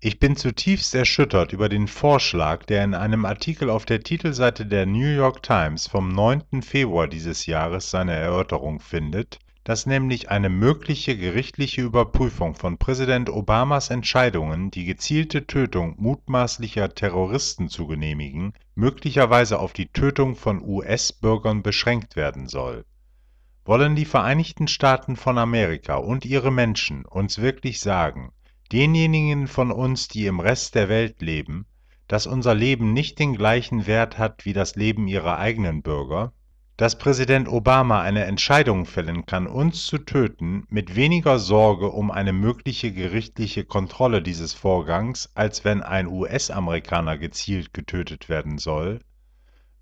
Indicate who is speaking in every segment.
Speaker 1: Ich bin zutiefst erschüttert über den Vorschlag, der in einem Artikel auf der Titelseite der New York Times vom 9. Februar dieses Jahres seine Erörterung findet, dass nämlich eine mögliche gerichtliche Überprüfung von Präsident Obamas Entscheidungen, die gezielte Tötung mutmaßlicher Terroristen zu genehmigen, möglicherweise auf die Tötung von US-Bürgern beschränkt werden soll. Wollen die Vereinigten Staaten von Amerika und ihre Menschen uns wirklich sagen, denjenigen von uns, die im Rest der Welt leben, dass unser Leben nicht den gleichen Wert hat wie das Leben ihrer eigenen Bürger, dass Präsident Obama eine Entscheidung fällen kann, uns zu töten, mit weniger Sorge um eine mögliche gerichtliche Kontrolle dieses Vorgangs, als wenn ein US-Amerikaner gezielt getötet werden soll,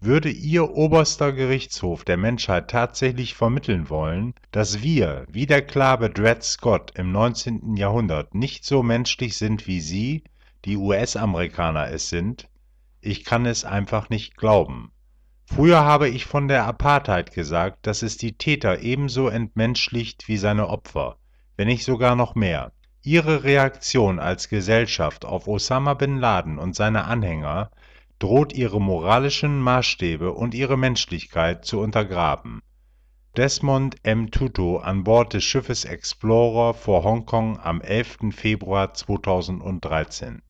Speaker 1: würde Ihr oberster Gerichtshof der Menschheit tatsächlich vermitteln wollen, dass wir, wie der Klabe Dred Scott im 19. Jahrhundert, nicht so menschlich sind wie Sie, die US-Amerikaner es sind? Ich kann es einfach nicht glauben. Früher habe ich von der Apartheid gesagt, dass es die Täter ebenso entmenschlicht wie seine Opfer, wenn nicht sogar noch mehr. Ihre Reaktion als Gesellschaft auf Osama bin Laden und seine Anhänger droht ihre moralischen Maßstäbe und ihre Menschlichkeit zu untergraben. Desmond M. Tutu an Bord des Schiffes Explorer vor Hongkong am 11. Februar 2013